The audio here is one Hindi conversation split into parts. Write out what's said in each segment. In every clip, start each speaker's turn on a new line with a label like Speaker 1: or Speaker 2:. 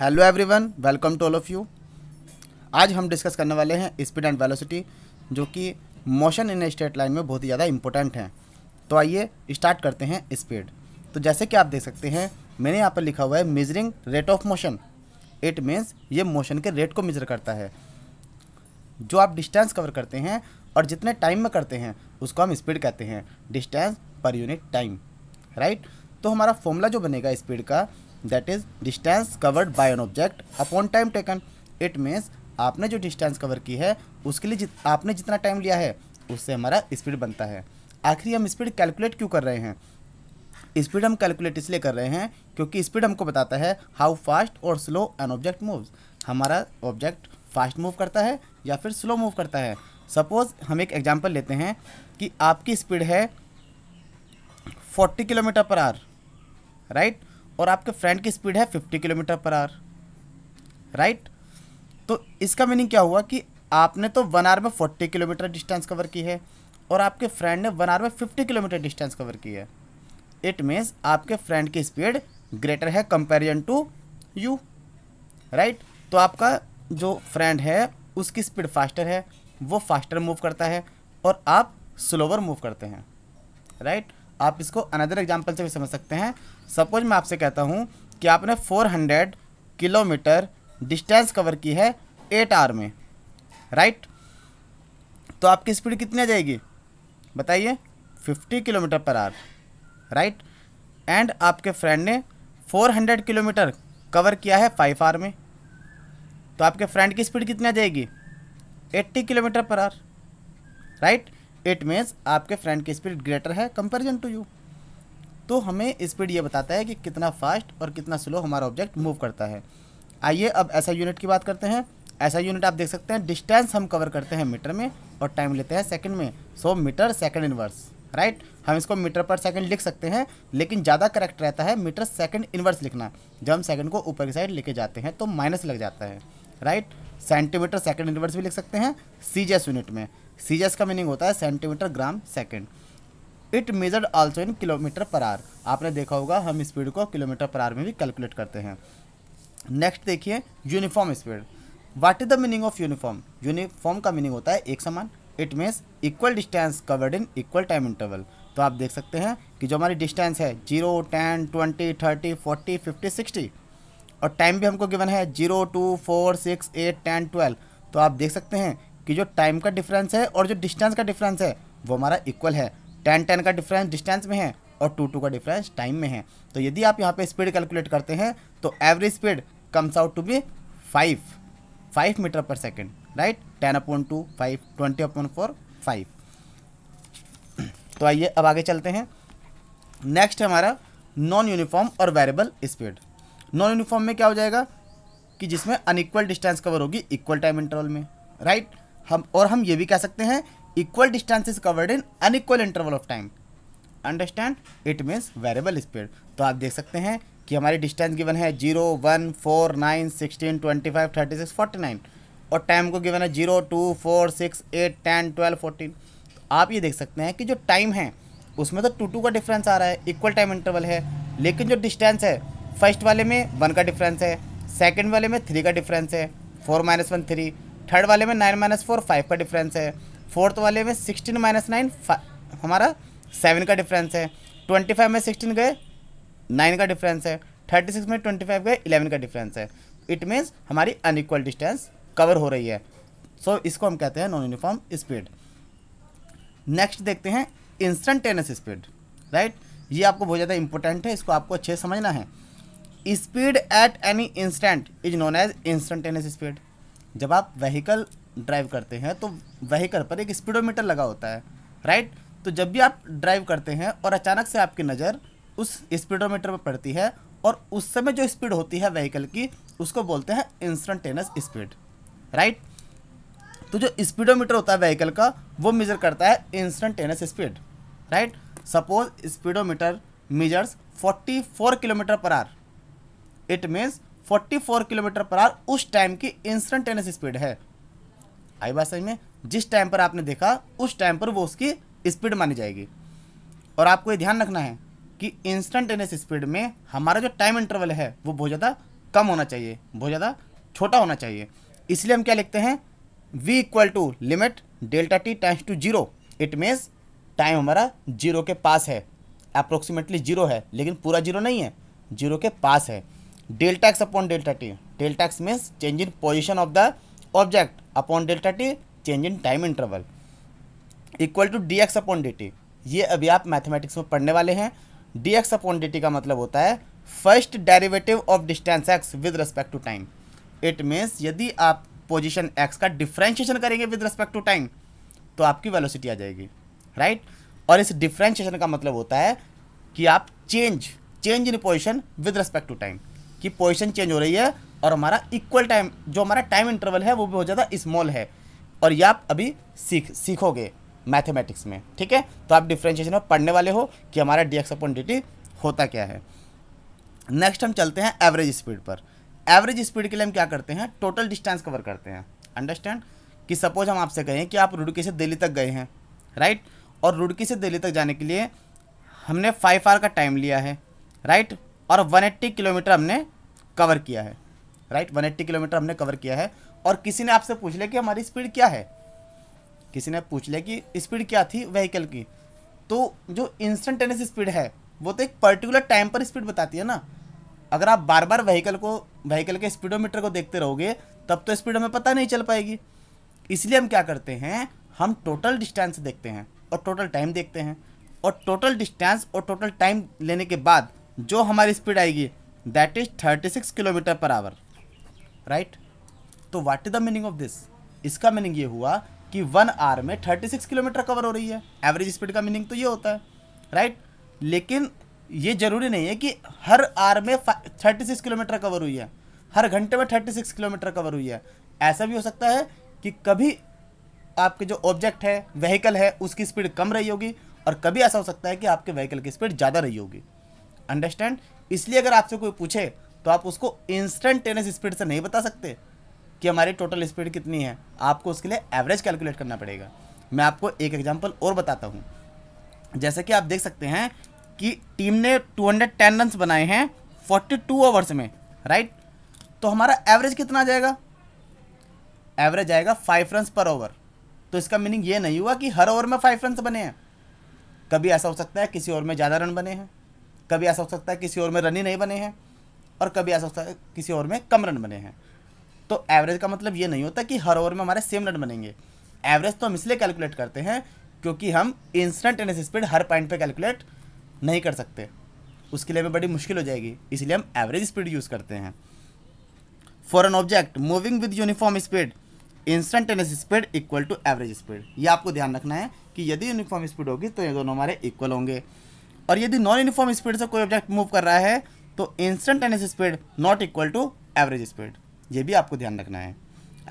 Speaker 1: Hello everyone welcome to all of you आज हम डिस्कस करने वाले हैं स्पीड एंड वेलोसिटी जो कि मोशन इन स्ट्रेट लाइन में बहुत ही ज़्यादा इंपॉर्टेंट हैं तो आइए स्टार्ट करते हैं स्पीड तो जैसे कि आप देख सकते हैं मैंने यहाँ पर लिखा हुआ है measuring rate of motion it means ये मोशन के रेट को मेजर करता है जो आप डिस्टेंस कवर करते हैं और जितने टाइम में करते हैं उसको हम स्पीड कहते हैं distance per unit time right तो हमारा फॉर्मूला जो बनेगा स्पीड का that is distance covered by an object upon time taken it means आपने जो डिस्टेंस कवर की है उसके लिए जित आपने जितना टाइम लिया है उससे हमारा स्पीड बनता है आखिरी हम स्पीड कैलकुलेट क्यों कर रहे हैं स्पीड हम कैलकुलेट इसलिए कर रहे हैं क्योंकि स्पीड हमको बताता है हाउ फास्ट और स्लो एन ऑब्जेक्ट मूव्स हमारा ऑब्जेक्ट फास्ट मूव करता है या फिर स्लो मूव करता है सपोज़ हम एक एग्जांपल लेते हैं कि आपकी स्पीड है 40 किलोमीटर पर आर राइट और आपके फ्रेंड की स्पीड है fifty kilometre per hour right तो इसका मीनिंग क्या हुआ कि आपने तो वन आवर में फोर्टी किलोमीटर डिस्टेंस कवर की है और आपके फ्रेंड ने वन आवर में फिफ्टी किलोमीटर डिस्टेंस कवर की है इट मीन्स आपके फ्रेंड की स्पीड ग्रेटर है कंपेरिजन टू यू राइट तो आपका जो फ्रेंड है उसकी स्पीड फास्टर है वो फास्टर मूव करता है और आप स्लोवर मूव करते हैं राइट आप इसको अनदर एग्जाम्पल से भी समझ सकते हैं सपोज मैं आपसे कहता हूँ कि आपने 400 किलोमीटर डिस्टेंस कवर की है एट आर में राइट तो आपकी स्पीड कितनी आ जाएगी बताइए 50 kilometre per hour right and आपके फ्रेंड ने 400 किलोमीटर कवर किया है फाइव आर में तो आपके फ्रेंड की स्पीड कितनी आ जाएगी 80 kilometre per hour right it means आपके फ्रेंड की स्पीड ग्रेटर है कंपेरिजन टू यू तो हमें स्पीड ये बताता है कि कितना फास्ट और कितना स्लो हमारा ऑब्जेक्ट मूव करता है आइए अब ऐसा यूनिट की बात करते हैं ऐसा यूनिट आप देख सकते हैं डिस्टेंस हम कवर करते हैं मीटर में और टाइम लेते हैं सेकंड में so metre second inverse right हम इसको मीटर पर सेकंड लिख सकते हैं लेकिन ज़्यादा करेक्ट रहता है मीटर सेकंड इनवर्स लिखना जब हम सेकंड को ऊपर की साइड लेके जाते हैं तो माइनस लग जाता है राइट सेंटीमीटर सेकंड इनवर्स भी लिख सकते हैं सी यूनिट में सीजस का मीनिंग होता है centimetre gram second it measured also in kilometre per hour आपने देखा होगा हम स्पीड को किलोमीटर पर आर में भी कैलकुलेट करते हैं नेक्स्ट देखिए uniform speed what is the meaning of uniform uniform का मीनिंग होता है एक समान it means equal distance covered in equal time interval तो आप देख सकते हैं कि जो हमारी डिस्टेंस है zero ten twenty thirty forty fifty sixty और टाइम भी हमको गिवन है zero two four six eight ten twelve तो आप देख सकते हैं कि जो टाइम का डिफरेंस है और जो डिस्टेंस का डिफरेंस है वो हमारा इक्वल है टेन टेन का डिफरेंस डिस्टेंस में है और टू टू का डिफरेंस टाइम में है तो यदि आप यहाँ पे स्पीड कैलकुलेट करते हैं तो average speed comes out to be five five metre per second right ten upon two five twenty upon four five तो आइए अब आगे चलते हैं नेक्स्ट है हमारा नॉन यूनिफॉर्म और वेरिएबल स्पीड नॉन यूनिफॉर्म में क्या हो जाएगा कि जिसमें अनइक्वल डिस्टेंस कवर होगी इक्वल टाइम इंटरवल में राइट right? हम और हम ये भी कह सकते हैं equal distance is covered in unequal interval of time understand it means variable speed तो आप देख सकते हैं कि हमारी डिस्टेंस गिवन है zero one four nine sixteen twenty five thirty six forty nine और टाइम को गिवन है zero two four six eight ten twelve fourteen आप ये देख सकते हैं कि जो टाइम है उसमें तो टू टू का डिफरेंस आ रहा है इक्वल टाइम इंटरवल है लेकिन जो डिस्टेंस है फर्स्ट वाले में वन का डिफरेंस है सेकेंड वाले में थ्री का डिफरेंस है four minus one three third वाले में नाइन माइनस फोर फाइव का डिफरेंस है फोर्थ वाले में सिक्सटीन माइनस नाइन हमारा सेवन का डिफरेंस है ट्वेंटी फाइव में सिक्सटीन गए नाइन का डिफरेंस है थर्टी सिक्स में ट्वेंटी फाइव गए इलेवन का डिफरेंस है इट मीन्स हमारी अनइक्वल डिस्टेंस कवर हो रही है सो so, इसको हम कहते हैं नॉन यूनिफॉर्म स्पीड नेक्स्ट देखते हैं इंस्टेंटेनियस स्पीड राइट ये आपको बहुत ज़्यादा इंपॉर्टेंट है इसको आपको अच्छे समझना है speed at any instant is known as instantaneous speed जब आप व्हीकल ड्राइव करते हैं तो व्हीकल पर एक स्पीडोमीटर लगा होता है राइट तो जब भी आप ड्राइव करते हैं और अचानक से आपकी नज़र उस स्पीडोमीटर पर पड़ती है और उस समय जो स्पीड होती है व्हीकल की उसको बोलते हैं इंस्टेंटेनस स्पीड राइट तो जो स्पीडोमीटर होता है व्हीकल का वो मेजर करता है instantaneous speed right suppose speedometer measures 44 kilometre per hour it means 44 kilometre per hour उस टाइम की इंस्टेंटेनियस स्पीड है आई बात समझ में जिस टाइम पर आपने देखा उस टाइम पर वो उसकी स्पीड मानी जाएगी और आपको ये ध्यान रखना है कि इंस्टेंटेनियस स्पीड में हमारा जो टाइम इंटरवल है वो बहुत ज़्यादा कम होना चाहिए बहुत ज़्यादा छोटा होना चाहिए इसलिए हम क्या लिखते हैं v equal to limit delta t tends to zero it means time हमारा जीरो के पास है अप्रोक्सीमेटली जीरो है लेकिन पूरा जीरो नहीं है जीरो के पास है delta x upon delta t delta x means change in position of the object upon delta t change in time interval equal to d x upon d t ये अभी आप मैथमेटिक्स में पढ़ने वाले हैं d x upon d t का मतलब होता है first derivative of distance x with respect to time it means यदि आप पोजिशन एक्स का डिफ्रेंशिएशन करेंगे विद रेस्पेक्ट टू टाइम तो आपकी वेलोसिटी आ जाएगी राइट right? और इस डिफ्रेंशिएशन का मतलब होता है कि आप change change in position with respect to time कि पोजिशन चेंज हो रही है और हमारा इक्वल टाइम जो हमारा टाइम इंटरवल है वो भी बहुत ज़्यादा स्मॉल है और ये आप अभी सीख सीखोगे मैथमेटिक्स में ठीक है तो आप डिफ्रेंशिएशन में पढ़ने वाले हो कि हमारा d x upon d t होता क्या है नेक्स्ट हम चलते हैं एवरेज स्पीड पर एवरेज स्पीड के लिए हम क्या करते हैं टोटल डिस्टेंस कवर करते हैं अंडरस्टैंड कि सपोज हम आपसे कहें कि आप रुड़की से दिल्ली तक गए हैं राइट और रुड़की से दिल्ली तक जाने के लिए हमने फाइव आर का टाइम लिया है राइट और 180 किलोमीटर हमने कवर किया है राइट right? 180 किलोमीटर हमने कवर किया है और किसी ने आपसे पूछ लिया कि हमारी स्पीड क्या है किसी ने पूछ लिया कि स्पीड क्या थी व्हीकल की तो जो इंस्टेंटेनियस स्पीड है वो तो एक पर्टिकुलर टाइम पर स्पीड बताती है ना अगर आप बार बार व्हीकल को व्हीकल के स्पीडोमीटर को देखते रहोगे तब तो स्पीड हमें पता नहीं चल पाएगी इसलिए हम क्या करते हैं हम टोटल डिस्टेंस देखते हैं और टोटल टाइम देखते हैं और टोटल डिस्टेंस और टोटल टाइम लेने के बाद जो हमारी स्पीड आएगी that is thirty six kilometre per hour right तो what is the meaning of this इसका मीनिंग ये हुआ कि वन आर में थर्टी सिक्स किलोमीटर कवर हो रही है एवरेज स्पीड का मीनिंग तो ये होता है राइट right? लेकिन ये ज़रूरी नहीं है कि हर आर में थर्टी सिक्स किलोमीटर कवर हुई है हर घंटे में थर्टी सिक्स किलोमीटर कवर हुई है ऐसा भी हो सकता है कि कभी आपके जो ऑब्जेक्ट है व्हीकल है उसकी स्पीड कम रही होगी और कभी ऐसा हो सकता है कि आपके व्हीकल की स्पीड ज़्यादा रही होगी अंडरस्टैंड इसलिए अगर आपसे कोई पूछे तो आप उसको इंस्टेंट टेनिस स्पीड से नहीं बता सकते कि हमारी टोटल स्पीड कितनी है आपको उसके लिए एवरेज कैलकुलेट करना पड़ेगा मैं आपको एक एग्जाम्पल और बताता हूँ जैसे कि आप देख सकते हैं कि टीम ने 210 रन बनाए हैं 42 ओवर्स में राइट तो हमारा एवरेज कितना जाएगा एवरेज आएगा फाइव रन पर ओवर तो इसका मीनिंग ये नहीं हुआ कि हर ओवर में फाइव रन बने हैं कभी ऐसा हो सकता है किसी ओवर में ज़्यादा रन बने हैं कभी ऐसा हो सकता है किसी और में रन ही नहीं बने हैं और कभी ऐसा हो सकता है किसी और में कम रन बने हैं तो एवरेज का मतलब ये नहीं होता कि हर ओवर में हमारे सेम रन बनेंगे एवरेज तो हम इसलिए कैलकुलेट करते हैं क्योंकि हम इंस्टेंट एनएस स्पीड हर पॉइंट पे कैलकुलेट नहीं कर सकते उसके लिए भी बड़ी मुश्किल हो जाएगी इसलिए हम एवरेज स्पीड यूज़ करते हैं for an object moving with uniform speed instantaneous speed equal to average speed ये आपको ध्यान रखना है कि यदि यूनिफॉर्म स्पीड होगी तो ये दोनों हमारे इक्वल होंगे और यदि नॉन यूनिफॉर्म स्पीड से कोई ऑब्जेक्ट मूव कर रहा है तो instantaneous speed not equal to average speed ये भी आपको ध्यान रखना है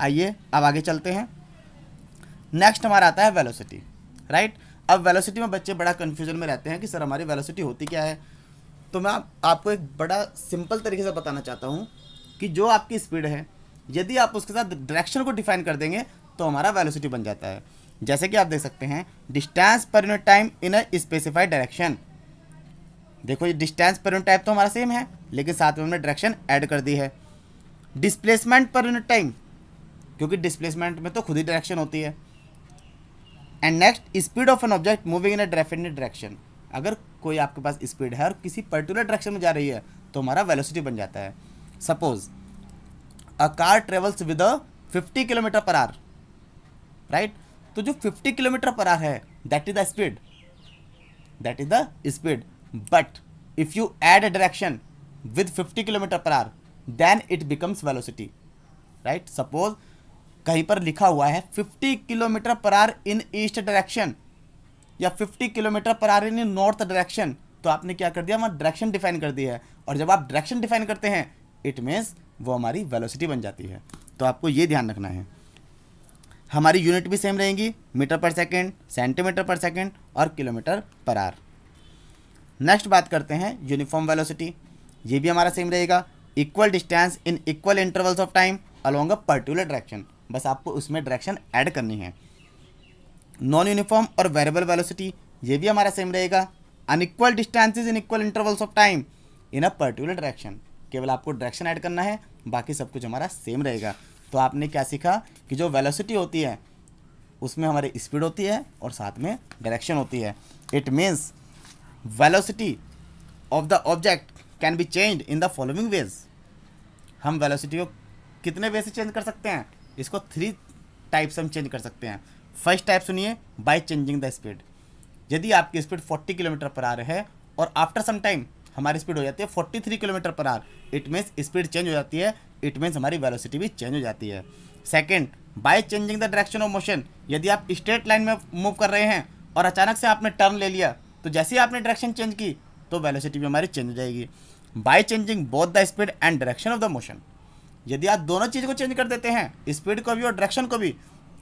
Speaker 1: आइए अब आगे चलते हैं नेक्स्ट हमारा आता है वेलोसिटी राइट अब वेलोसिटी में बच्चे बड़ा कन्फ्यूजन में रहते हैं कि सर हमारी वेलोसिटी होती क्या है तो मैं आप, आपको एक बड़ा सिंपल तरीके से बताना चाहता हूँ कि जो आपकी स्पीड है यदि आप उसके साथ डायरेक्शन को डिफाइन कर देंगे तो हमारा वेलोसिटी बन जाता है जैसे कि आप देख सकते हैं distance per unit time in a specified direction देखो ये डिस्टेंस पर यूनिट टाइम तो हमारा सेम है लेकिन साथ में हमने डायरेक्शन ऐड कर दी है डिस्प्लेसमेंट पर यूनिट टाइम क्योंकि डिस्प्लेसमेंट में तो खुद ही डायरेक्शन होती है and next speed of an object moving in a definite direction अगर कोई आपके पास स्पीड है और किसी पर्टिकुलर डायरेक्शन में जा रही है तो हमारा वेलोसिटी बन जाता है suppose a car travels with a 50 kilometre per hour right तो जो फिफ्टी किलोमीटर पर आर है that is the speed that is the speed but if you add a direction with 50 kilometre per hour then it becomes velocity right suppose कहीं पर लिखा हुआ है 50 किलोमीटर पर आर इन ईस्ट डायरेक्शन या 50 kilometre per hour in north direction तो आपने क्या कर दिया वहाँ डायरेक्शन डिफाइन कर दी है और जब आप डायरेक्शन डिफाइन करते हैं इट मीन्स वो हमारी वेलोसिटी बन जाती है तो आपको ये ध्यान रखना है हमारी यूनिट भी सेम रहेंगी metre per second centimetre per second और किलोमीटर पर आर नेक्स्ट बात करते हैं यूनिफॉर्म वेलोसिटी ये भी हमारा सेम रहेगा equal distance in equal intervals of time along a particular direction बस आपको उसमें डायरेक्शन ऐड करनी है नॉन यूनिफॉर्म और वेरेबल वेलोसिटी ये भी हमारा सेम रहेगा unequal distances in equal intervals of time in a particular direction केवल आपको डायरेक्शन ऐड करना है बाकी सब कुछ हमारा सेम रहेगा तो आपने क्या सीखा कि जो वेलोसिटी होती है उसमें हमारी स्पीड होती है और साथ में डायरेक्शन होती है it means velocity of the object can be change in the following ways हम वेलोसिटी को कितने वे से चेंज कर सकते हैं इसको थ्री टाइप से हम चेंज कर सकते हैं फर्स्ट टाइप सुनिए बाय चेंजिंग द स्पीड यदि आपकी स्पीड 40 किलोमीटर पर आर है और आफ्टर सम टाइम हमारी स्पीड हो जाती है 43 kilometre per hour it means speed change हो जाती है इट मीन्स हमारी वेलोसिटी भी चेंज हो जाती है second by changing the direction of motion यदि आप स्ट्रेट लाइन में मूव कर रहे हैं और अचानक से आपने टर्न ले लिया तो जैसे ही आपने डायरेक्शन चेंज की तो वेलोसिटी भी हमारी चेंज हो जाएगी by changing both the speed and direction of the motion यदि आप दोनों चीज़ को चेंज कर देते हैं स्पीड को भी और डायरेक्शन को भी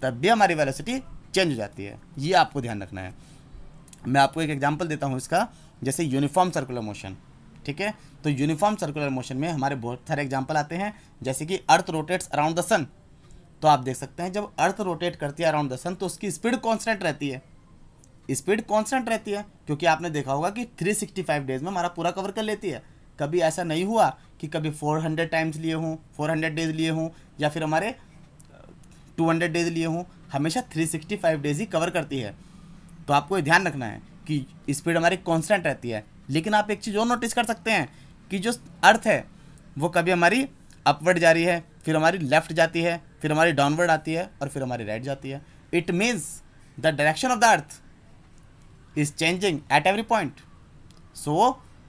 Speaker 1: तब भी हमारी वेलोसिटी चेंज हो जाती है ये आपको ध्यान रखना है मैं आपको एक एग्जाम्पल देता हूँ इसका जैसे यूनिफॉर्म सर्कुलर मोशन ठीक है तो यूनिफॉर्म सर्कुलर मोशन में हमारे बहुत सारे एग्जाम्पल आते हैं जैसे कि earth rotates around the sun तो आप देख सकते हैं जब अर्थ रोटेट करती है अराउंड द सन तो उसकी स्पीड कॉन्स्टेंट रहती है स्पीड कांस्टेंट रहती है क्योंकि आपने देखा होगा कि 365 डेज में हमारा पूरा कवर कर लेती है कभी ऐसा नहीं हुआ कि कभी 400 टाइम्स लिए हों 400 डेज लिए हों या फिर हमारे 200 uh, डेज लिए हों हमेशा 365 डेज ही कवर करती है तो आपको ये ध्यान रखना है कि स्पीड हमारी कॉन्स्टेंट रहती है लेकिन आप एक चीज़ और नोटिस कर सकते हैं कि जो अर्थ है वो कभी हमारी अपवर्ड जा रही है फिर हमारी लेफ्ट जाती है फिर हमारी डाउनवर्ड आती है और फिर हमारी राइट right जाती है it means the direction of the earth is changing at every point so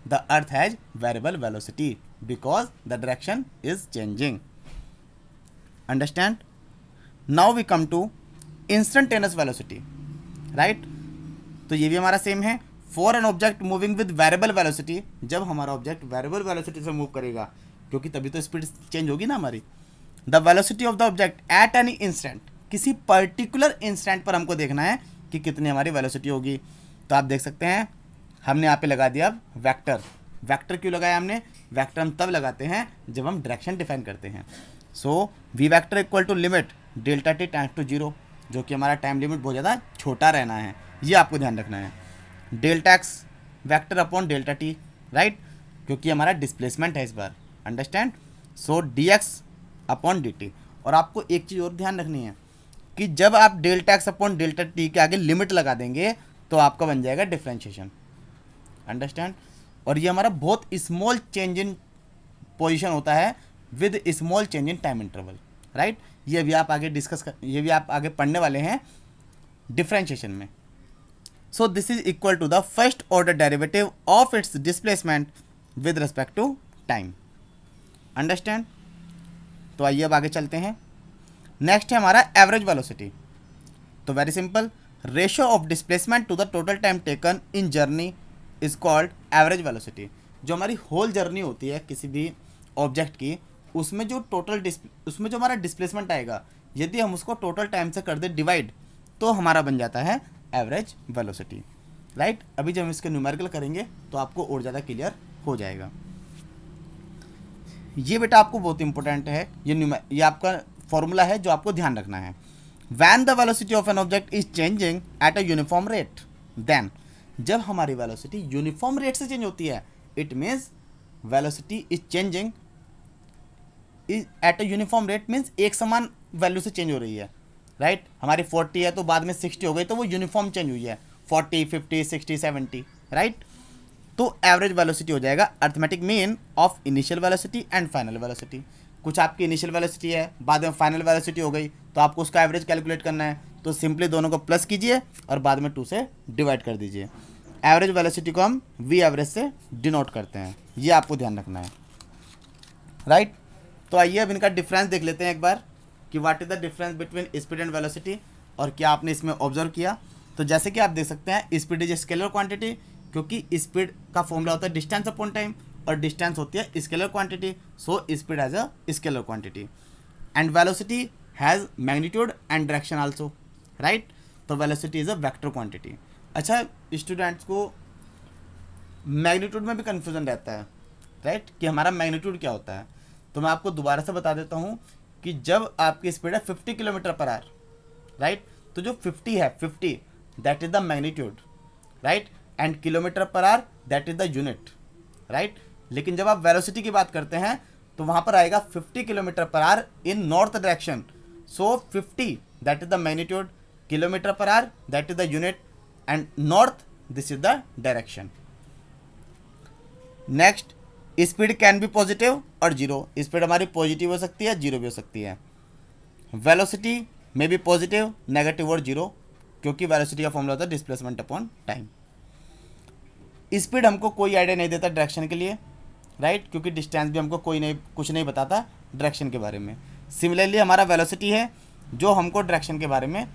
Speaker 1: the earth has variable velocity because the direction is changing. Understand? Now we come to instantaneous velocity, right? तो ये भी हमारा सेम है for an object moving with variable velocity जब हमारा ऑब्जेक्ट वेरेबल वेलोसिटी से मूव करेगा क्योंकि तभी तो स्पीड चेंज होगी ना हमारी the velocity of the object at any instant किसी पर्टिकुलर इंस्टेंट पर हमको देखना है कि कितनी हमारी वेलोसिटी होगी तो आप देख सकते हैं हमने यहाँ पे लगा दिया अब वैक्टर वैक्टर क्यों लगाया हमने वैक्टर हम तब लगाते हैं जब हम डायरेक्शन डिफाइन करते हैं so v vector equal to limit delta t tends to zero जो कि हमारा टाइम लिमिट बहुत ज़्यादा छोटा रहना है ये आपको ध्यान रखना है delta x vector upon delta t right क्योंकि हमारा डिस्प्लेसमेंट है इस बार understand so d x upon d t और आपको एक चीज़ और ध्यान रखनी है कि जब आप delta x upon delta t के आगे लिमिट लगा देंगे तो आपका बन जाएगा डिफ्रेंशिएशन अंडरस्टैंड और ये हमारा बहुत स्मॉल चेंज इन पोजिशन होता है with small change in time interval right ये भी आप आगे डिस्कस कर ये भी आप आगे पढ़ने वाले हैं डिफ्रेंशिएशन में so this is equal to the first order derivative of its displacement with respect to time understand तो आइए अब आगे चलते हैं नेक्स्ट है हमारा एवरेज वेलोसिटी तो very simple ratio of displacement to the total time taken in journey is called average velocity जो हमारी होल जर्नी होती है किसी भी ऑब्जेक्ट की उसमें जो टोटल उसमें जो हमारा डिस्प्लेसमेंट आएगा यदि हम उसको टोटल टाइम से कर दें डिवाइड तो हमारा बन जाता है एवरेज वेलोसिटी राइट अभी जब हम इसके न्यूमेरिकल करेंगे तो आपको और ज़्यादा क्लियर हो जाएगा ये बेटा आपको बहुत इंपॉर्टेंट है ये ये आपका फॉर्मूला है जो आपको ध्यान रखना है when the velocity of an object is changing at a uniform rate then जब हमारी वेलोसिटी यूनिफॉर्म रेट से चेंज होती है it means velocity is changing is at a uniform rate means एक समान वैल्यू से चेंज हो रही है राइट right? हमारी फोर्टी है तो बाद में सिक्सटी हो गई तो वो यूनिफॉर्म चेंज हुई है forty fifty sixty seventy right तो एवरेज वेलोसिटी हो जाएगा arithmetic mean of initial velocity and final velocity कुछ आपकी इनिशियल वेलोसिटी है बाद में फाइनल वेलोसिटी हो गई तो आपको उसका एवरेज कैलकुलेट करना है तो सिंपली दोनों को प्लस कीजिए और बाद में टू से डिवाइड कर दीजिए एवरेज वेलोसिटी को हम वी एवरेज से डिनोट करते हैं ये आपको ध्यान रखना है राइट right? तो आइए अब इनका डिफरेंस देख लेते हैं एक बार कि what is the difference between speed and velocity और क्या आपने इसमें ऑब्जर्व किया तो जैसे कि आप देख सकते हैं स्पीड इज स्केलर क्वांटिटी क्योंकि स्पीड का फॉर्मूला होता है डिस्टेंस अपॉन टाइम और डिस्टेंस होती है scalar quantity so speed as a scalar quantity and velocity has magnitude and direction also right तो velocity is a vector quantity अच्छा स्टूडेंट्स को मैग्नीट्यूड में भी कन्फ्यूज़न रहता है राइट right? कि हमारा मैग्नीट्यूड क्या होता है तो मैं आपको दोबारा से बता देता हूँ कि जब आपकी स्पीड है fifty kilometre per hour right तो जो फिफ्टी है fifty that is the magnitude right and kilometre per hour that is the unit right लेकिन जब आप वेलोसिटी की बात करते हैं तो वहां पर आएगा 50 kilometre per hour in north direction so 50 that is the magnitude kilometre per hour that is the unit and north this is the direction next speed can be positive और जीरो स्पीड हमारी पॉजिटिव हो सकती है जीरो भी हो सकती है velocity may be positive negative और जीरो क्योंकि वेलोसिटी का फॉर्मला होता है डिस्प्लेसमेंट अपॉन टाइम स्पीड हमको कोई आइडिया नहीं देता डायरेक्शन के लिए राइट क्योंकि डिस्टेंस भी हमको कोई नहीं कुछ नहीं बताता डायरेक्शन के बारे में सिमिलरली हमारा वेलोसिटी है जो हमको डायरेक्शन के बारे में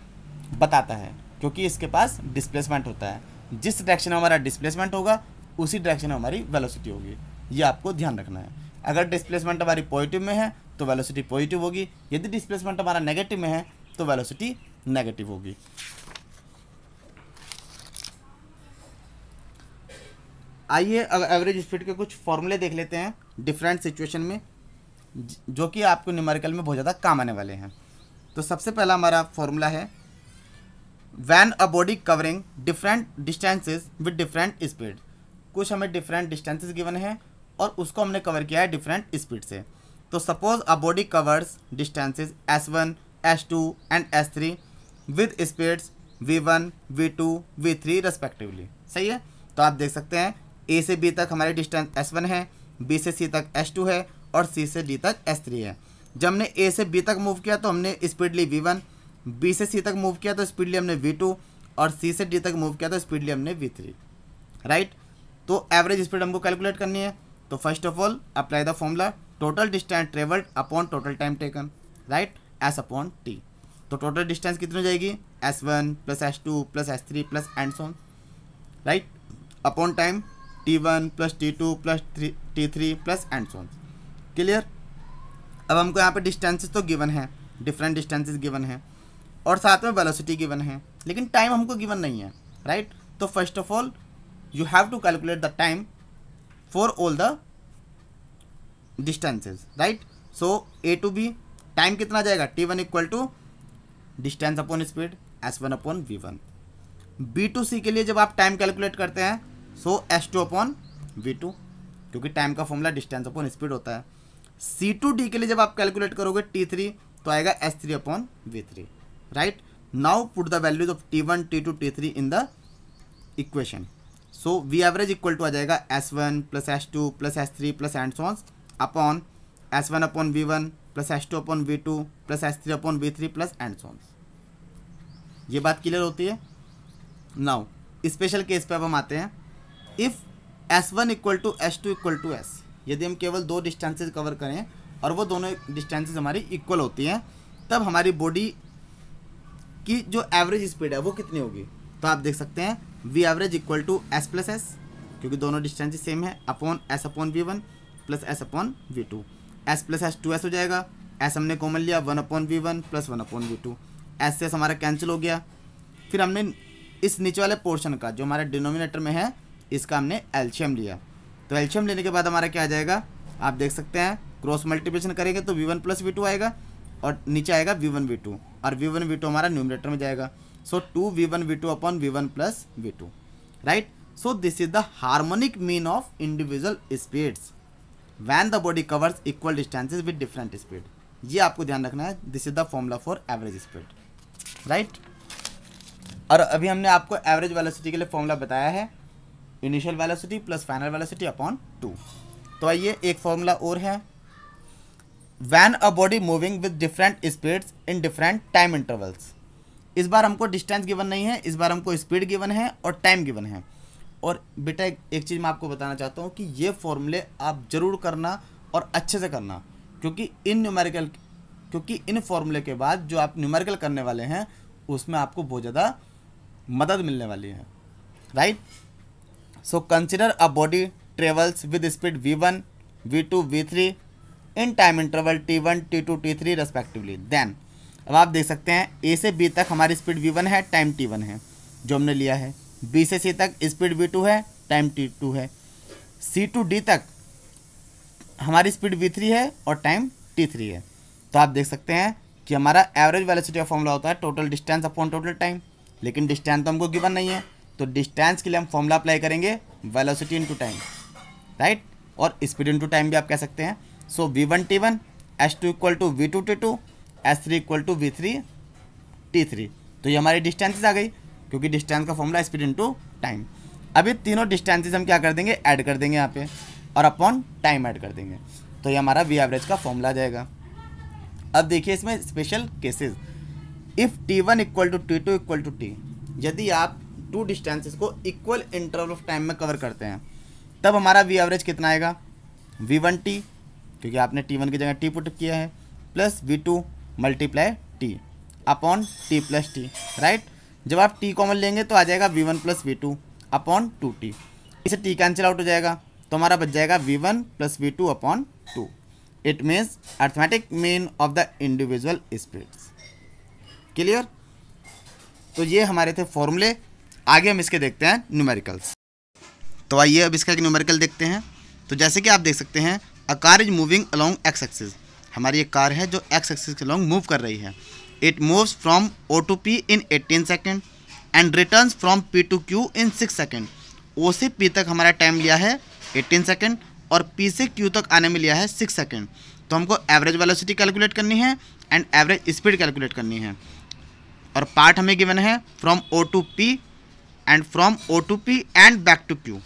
Speaker 1: बताता है क्योंकि इसके पास डिस्प्लेसमेंट होता है जिस डायरेक्शन में हमारा डिस्प्लेसमेंट होगा उसी डायरेक्शन में हमारी वेलोसिटी होगी ये आपको ध्यान रखना है अगर डिस्प्लेसमेंट हमारी पॉजिटिव में है तो वेलोसिटी पॉजिटिव होगी यदि डिस्प्लेसमेंट हमारा नेगेटिव में है तो वेलोसिटी नेगेटिव होगी आइए अब एवरेज स्पीड के कुछ फॉर्मूले देख लेते हैं डिफरेंट सिचुएशन में जो कि आपको न्यूमेरिकल में बहुत ज़्यादा काम आने वाले हैं तो सबसे पहला हमारा फॉर्मूला है when a body covering different distances with different speed कुछ हमें डिफरेंट डिस्टेंसेज गिवन है और उसको हमने कवर किया है डिफरेंट स्पीड से तो suppose a body covers distances s one S two and s three with speeds v one we two we three respectively सही है तो आप देख सकते हैं ए से बी तक हमारी डिस्टेंस एस वन है बी से सी तक एस टू है और सी से डी तक एस थ्री है जब हमने ए से बी तक मूव किया तो हमने स्पीडली वी वन बी से सी तक मूव किया तो स्पीडली हमने वी टू और सी से डी तक मूव किया तो स्पीड ली हमने वी थ्री राइट तो एवरेज स्पीड हमको कैलकुलेट करनी है तो first of all apply the formula total distance travelled upon total time taken right S upon T तो टोटल डिस्टेंस कितनी हो जाएगी S one plus S two plus S three plus and so on right upon time T one plus T two plus three T three plus and so on clear अब हमको यहाँ पे डिस्टेंसेस तो गिवन है डिफरेंट डिस्टेंसेस गिवन है और साथ में वेलोसिटी गिवन है लेकिन टाइम हमको गिवन नहीं है राइट right? तो first of all you have to calculate the time for all the distances right so A to B time कितना जाएगा T one equal to distance upon speed S one upon V one B to C के लिए जब आप टाइम कैलकुलेट करते हैं so S two upon V two क्योंकि टाइम का फॉर्मूला डिस्टेंस अपॉन स्पीड होता है सी टू डी के लिए जब आप कैलकुलेट करोगे टी थ्री तो आएगा S three upon V three right now put the values of T one T two T three in the equation so V average equal to आ जाएगा S one plus S two plus S three plus and so on upon S one upon V one plus S two upon V two plus S three upon V three plus and so on ये बात क्लियर होती है नाउ स्पेशल केस पे अब हम आते हैं if S one equal to S two equal to S यदि हम केवल दो डिस्टेंसेज कवर करें और वो दोनों डिस्टेंसेज हमारी इक्वल होती हैं तब हमारी बॉडी की जो एवरेज स्पीड है वो कितनी होगी तो आप देख सकते हैं V average equal to S plus S क्योंकि दोनों डिस्टेंसेज सेम है upon S upon V one plus S upon V two S plus S two S हो जाएगा एस हमने कॉमन लिया one upon V one plus one upon V two S से हमारा कैंसिल हो गया फिर हमने इस नीचे वाले पोर्शन का जो हमारे डिनोमिनेटर में है इसका हमने एल्शियम लिया तो एल्शियम लेने के बाद हमारा क्या आ जाएगा आप देख सकते हैं क्रॉस मल्टीप्लिकेशन करेंगे तो V one plus V two आएगा और नीचे आएगा वी वन वी टू और वी वन वी टू हमारा न्यूमिनेटर में जाएगा so two V one we two upon V one plus V two right so this is the harmonic mean of individual speeds when the body covers equal distances with different speed ये आपको ध्यान रखना है this is the formula for average speed right और अभी हमने आपको एवरेज वेलोसिटी के लिए फॉर्मूला बताया है initial velocity plus final velocity upon two तो आइए एक फॉर्मूला और है when a body moving with different speeds in different time intervals इस बार हमको डिस्टेंस गिवन नहीं है इस बार हमको स्पीड गिवन है और टाइम गिवन है और बेटा एक चीज़ मैं आपको बताना चाहता हूँ कि ये फॉर्मूले आप ज़रूर करना और अच्छे से करना क्योंकि इन न्यूमेरिकल क्योंकि इन फॉर्मूले के बाद जो आप न्यूमेरिकल करने वाले हैं उसमें आपको बहुत ज़्यादा मदद मिलने वाली है right so consider a body travels with speed V one we two we three in time interval T one T two T three respectively Then अब आप देख सकते हैं ए से बी तक हमारी स्पीड वी वन है टाइम टी वन है जो हमने लिया है बी से सी तक स्पीड वी टू है टाइम टी टू है सी टू डी तक हमारी स्पीड वी थ्री है और टाइम टी थ्री है तो आप देख सकते हैं कि हमारा एवरेज वेलोसिटी ऑफ फॉर्मूला होता है total distance upon total time लेकिन डिस्टेंस तो हमको गिवन नहीं है तो डिस्टेंस के लिए हम फॉर्मूला अप्लाई करेंगे वेलोसिटी इनटू टाइम राइट और स्पीड इनटू टाइम भी आप कह सकते हैं so V one T one S two equal to V two T two S three equal to we three T three तो ये हमारी डिस्टेंसेज आ गई क्योंकि डिस्टेंस का फॉर्मूला स्पीड इंटू टाइम अभी तीनों डिस्टेंसेज हम क्या कर देंगे ऐड कर देंगे यहाँ पे और अपॉन टाइम ऐड कर देंगे तो ये हमारा वी एवरेज का फॉर्मूला आ जाएगा अब देखिए इसमें special cases if T one equal to T two equal to T यदि आप टू डिस्टेंसेस को इक्वल इंटरवल ऑफ टाइम में कवर करते हैं तब हमारा वी एवरेज कितना आएगा वी वन टी क्योंकि आपने टी वन की जगह टी पुट किया है plus V two multiply T upon T plus T right जब आप टी कॉमन लेंगे तो आ जाएगा V one plus V two upon two T इसे टी कैंसिल आउट हो जाएगा तो हमारा बच जाएगा V one plus V two upon two it means arithmetic mean of the individual speeds clear तो ये हमारे थे फॉर्मूले आगे हम इसके देखते हैं न्यूमेरिकल्स तो आइए अब इसका एक न्यूमेरिकल देखते हैं तो जैसे कि आप देख सकते हैं a car is moving along X axis हमारी एक कार है जो एक्स एक्सिस के अलॉन्ग मूव कर रही है it moves from O to P in 18 second and return from P to Q in six second O से पी तक हमारा टाइम लिया है 18 सेकेंड और पी से क्यू तक आने में लिया है सिक्स सेकेंड तो हमको एवरेज वेलोसिटी कैलकुलेट करनी है एंड एवरेज स्पीड कैलकुलेट करनी है और पार्ट हमें गिवन है from O to P and from O to P and back to Q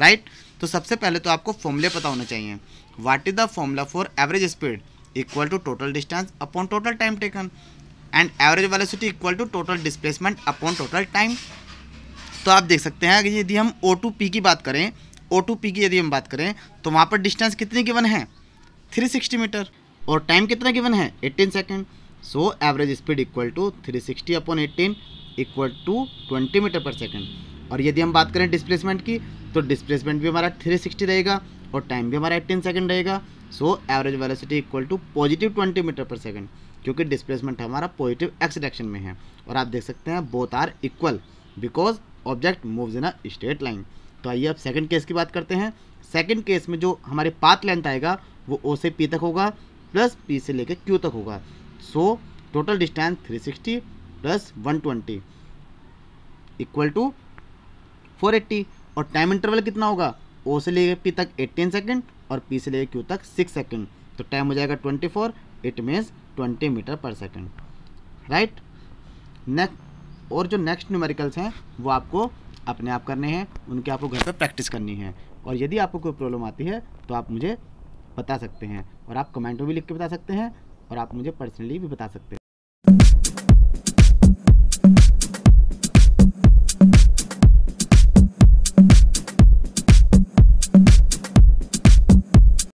Speaker 1: right तो सबसे पहले तो आपको फॉर्मूले पता होने चाहिए what is the formula for average speed equal to total distance upon total time taken and average velocity equal to total displacement upon total time तो आप देख सकते हैं कि यदि हम ओ टू पी की बात करें ओ टू पी की यदि हम बात करें तो वहाँ पर डिस्टेंस कितनी गिवन है 360 मीटर और टाइम कितना गिवन है 18 second so average speed equal to three sixty upon eighteen equal to twenty metre per second और यदि हम बात करें डिस्प्लेसमेंट की तो डिस्प्लेसमेंट भी हमारा थ्री सिक्सटी रहेगा और टाइम भी हमारा एट्टीन सेकेंड रहेगा so average velocity equal to positive twenty metre per second क्योंकि डिस्प्लेसमेंट हमारा पॉजिटिव एक्स डायरेक्शन में है और आप देख सकते हैं both are equal because object moves in a straight line तो आइए अब सेकेंड केस की बात करते हैं सेकेंड केस में जो हमारे पाथ लेंथ आएगा वो ओ से पी तक होगा प्लस पी से लेकर क्यू तक होगा so total distance 360 plus one equal to 480 और टाइम इंटरवल कितना होगा ओ से लेकर पी तक 18 सेकंड और पी से लेकर क्यू तक 6 सेकंड तो टाइम हो जाएगा 24 four it means twenty metre per second right next और जो नेक्स्ट न्यूमेरिकल्स हैं वो आपको अपने आप करने हैं उनके आपको घर पर प्रैक्टिस करनी है और यदि आपको कोई प्रॉब्लम आती है तो आप मुझे बता सकते हैं और आप कमेंट में भी लिख के बता सकते हैं और आप मुझे पर्सनली भी बता सकते हैं